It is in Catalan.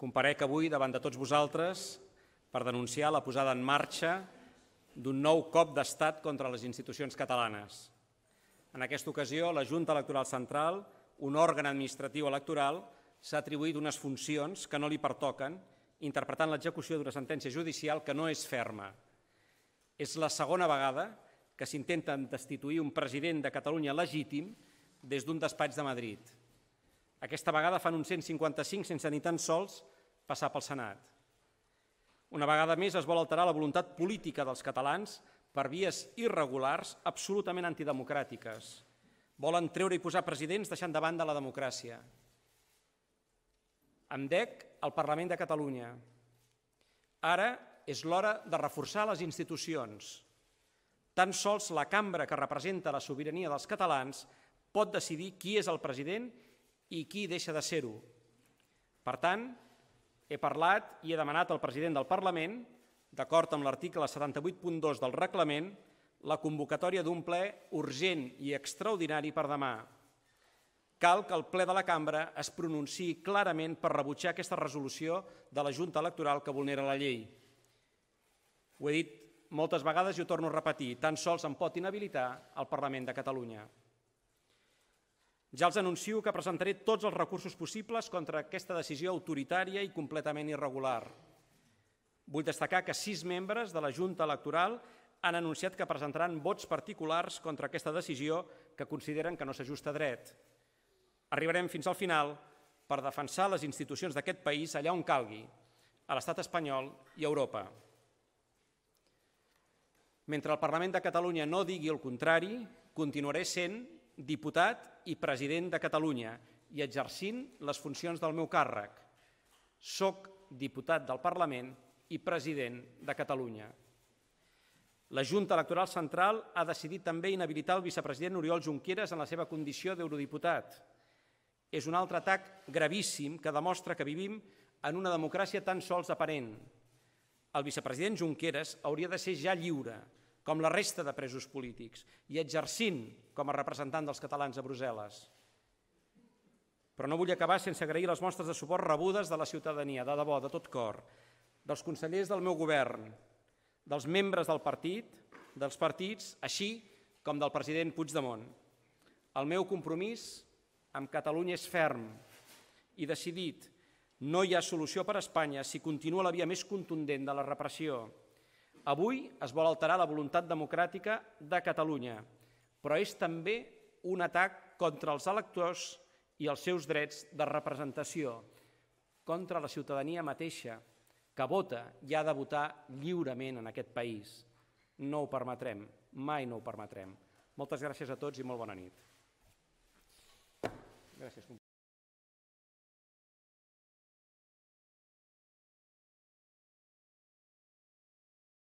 comparec avui davant de tots vosaltres per denunciar la posada en marxa d'un nou cop d'estat contra les institucions catalanes. En aquesta ocasió, la Junta Electoral Central, un òrgan administratiu electoral, s'ha atribuït unes funcions que no li pertoquen, interpretant l'execució d'una sentència judicial que no és ferma. És la segona vegada que s'intenten destituir un president de Catalunya legítim des d'un despatx de Madrid – aquesta vegada fan un 155 sense ni tan sols passar pel Senat. Una vegada més es vol alterar la voluntat política dels catalans per vies irregulars absolutament antidemocràtiques. Volen treure i posar presidents deixant de banda la democràcia. Em DEC, el Parlament de Catalunya. Ara és l'hora de reforçar les institucions. Tan sols la cambra que representa la sobirania dels catalans pot decidir qui és el president i i qui deixa de ser-ho. Per tant, he parlat i he demanat al president del Parlament, d'acord amb l'article 78.2 del reglament, la convocatòria d'un ple urgent i extraordinari per demà. Cal que el ple de la cambra es pronunciï clarament per rebutjar aquesta resolució de la Junta Electoral que vulnera la llei. Ho he dit moltes vegades i ho torno a repetir, tan sols em pot inhabilitar el Parlament de Catalunya. Ja els anuncio que presentaré tots els recursos possibles contra aquesta decisió autoritària i completament irregular. Vull destacar que sis membres de la Junta Electoral han anunciat que presentaran vots particulars contra aquesta decisió que consideren que no s'ajusta dret. Arribarem fins al final per defensar les institucions d'aquest país allà on calgui, a l'estat espanyol i a Europa. Mentre el Parlament de Catalunya no digui el contrari, continuaré sent diputat i president de Catalunya i exercint les funcions del meu càrrec. Soc diputat del Parlament i president de Catalunya. La Junta Electoral Central ha decidit també inhabilitar el vicepresident Oriol Junqueras en la seva condició d'eurodiputat. És un altre atac gravíssim que demostra que vivim en una democràcia tan sols aparent. El vicepresident Junqueras hauria de ser ja lliure, com la resta de presos polítics, i exercint com a representant dels catalans a Brussel·les. Però no vull acabar sense agrair les mostres de suport rebudes de la ciutadania, de debò, de tot cor, dels consellers del meu govern, dels membres del partit, dels partits, així com del president Puigdemont. El meu compromís amb Catalunya és ferm i decidit. No hi ha solució per a Espanya si continua la via més contundent de la repressió, Avui es vol alterar la voluntat democràtica de Catalunya, però és també un atac contra els electors i els seus drets de representació, contra la ciutadania mateixa, que vota i ha de votar lliurement en aquest país. No ho permetrem, mai no ho permetrem. Moltes gràcies a tots i molt bona nit. Gràcies,